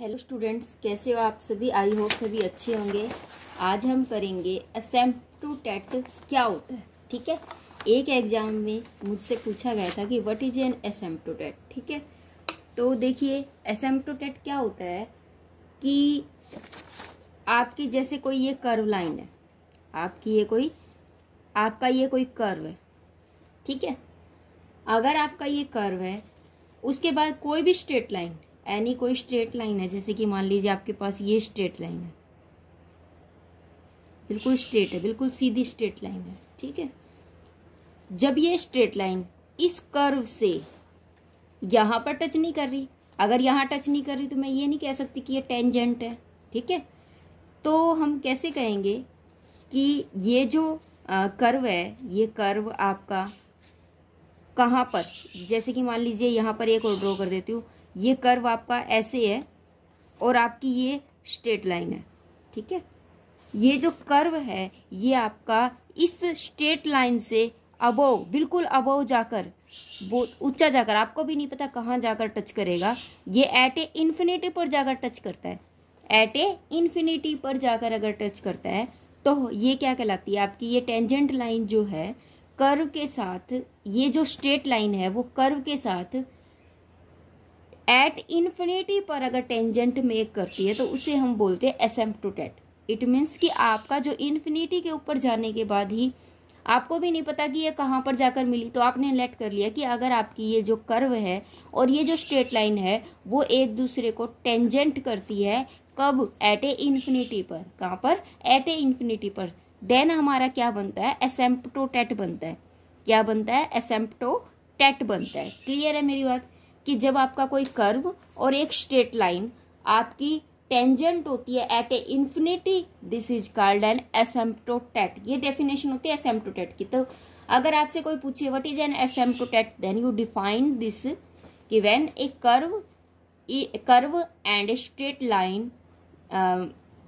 hello students कैसे हो आप सभी आई होप सभी अच्छे होंगे आज हम करेंगे असेम्प्ट टू टेट क्या होता है ठीक है एक एग्जाम में मुझसे पूछा गया था कि what is an asymptote ठीक है तो देखिए असेम्प्ट टू टेट क्या होता है कि आपकी जैसे कोई ये कर्व लाइन है आपकी ये कोई आपका ये कोई कर्व है ठीक है अगर आपका ये कर्व है उसके बाद कोई भी स्ट्रेट लाइन एनी कोई स्ट्रेट लाइन है जैसे कि मान लीजिए आपके पास ये स्ट्रेट लाइन है बिल्कुल स्ट्रेट है बिल्कुल सीधी स्ट्रेट लाइन है ठीक है जब ये स्ट्रेट लाइन इस कर्व से यहाँ पर टच नहीं कर रही अगर यहाँ टच नहीं कर रही तो मैं ये नहीं कह सकती कि ये टेंजेंट है ठीक है तो हम कैसे कहेंगे कि ये जो आ, कर्व है ये कर्व आपका कहाँ पर जैसे कि मान लीजिए यहाँ पर एक और ड्रॉ कर देती हूँ ये कर्व आपका ऐसे है और आपकी ये स्ट्रेट लाइन है ठीक है ये जो कर्व है ये आपका इस स्ट्रेट लाइन से अबोव बिल्कुल अबोव जाकर बहुत ऊंचा जाकर आपको भी नहीं पता कहाँ जाकर टच करेगा ये एट ए इन्फिनिटी पर जाकर टच करता है एट ए इन्फिनिटी पर जाकर अगर टच करता है तो ये क्या कहलाती है आपकी ये टेंजेंट लाइन जो है कर्व के साथ ये जो स्ट्रेट लाइन है वो कर्व के साथ एट इन्फिनिटी पर अगर टेंजेंट मेक करती है तो उसे हम बोलते हैं एसेम्प्टोटेट इट मीन्स कि आपका जो इन्फिनिटी के ऊपर जाने के बाद ही आपको भी नहीं पता कि ये कहाँ पर जाकर मिली तो आपने लेट कर लिया कि अगर आपकी ये जो कर्व है और ये जो स्ट्रेट लाइन है वो एक दूसरे को टेंजेंट करती है कब एट ए इन्फिनिटी पर कहाँ पर एट ए इन्फिनिटी पर देन हमारा क्या बनता है एसेम्प्टोटेट बनता है क्या बनता है एसेम्प्टोटेट बनता है क्लियर है मेरी बात कि जब आपका कोई कर्व और एक स्ट्रेट लाइन आपकी टेंजेंट होती है at a infinity this is called an asymptote ये डेफिनेशन होती है एसेम्प्टोटेट की तो अगर आपसे कोई पूछे what is an asymptote then you define this कि when a curve curve and a straight line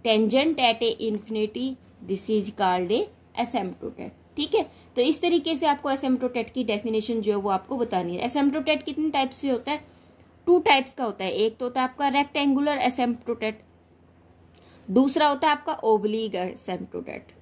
tangent at a infinity this is called a asymptote ठीक है तो इस तरीके से आपको एसेम्प्टोटेट की डेफिनेशन जो है वो आपको बतानी है एसेम्प्टोटेट कितने टाइप से होता है टू टाइप्स का होता है एक तो होता है आपका रेक्टेंगुलर एसेम्प्टोटेट दूसरा होता है आपका ओब्लीग एसेम्प्टोटेट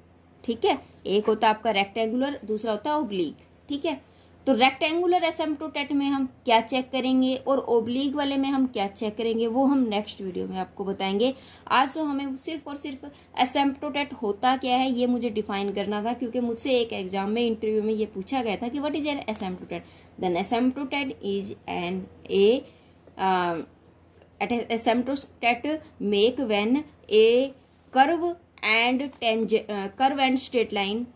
ठीक है एक होता है आपका रेक्टेंगुलर दूसरा होता है ओब्लीग ठीक है तो रेक्टेंगुलर एसेम्प्टोटेट में हम क्या चेक करेंगे और ओब्लीग वाले में हम क्या चेक करेंगे वो हम नेक्स्ट वीडियो में आपको बताएंगे आज तो हमें सिर्फ और सिर्फ एसेम्प्टोटेट होता क्या है ये मुझे डिफाइन करना था क्योंकि मुझसे एक एग्जाम में इंटरव्यू में ये पूछा गया था कि what is an asymptote then asymptote is an a asymptote make when a curve and tangent curve and straight line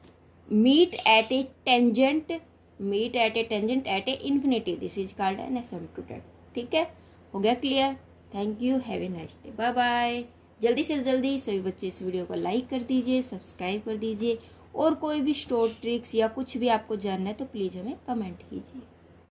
meet at a tangent meet at a tangent at a infinity this is called an asymptote ठीक है हो गया clear thank you have a nice day bye bye जल्दी से जल्दी सभी बच्चे इस वीडियो को लाइक कर दीजिए सब्सक्राइब कर दीजिए और कोई भी स्टोर ट्रिक्स या कुछ भी आपको जानना है तो प्लीज़ हमें कमेंट कीजिए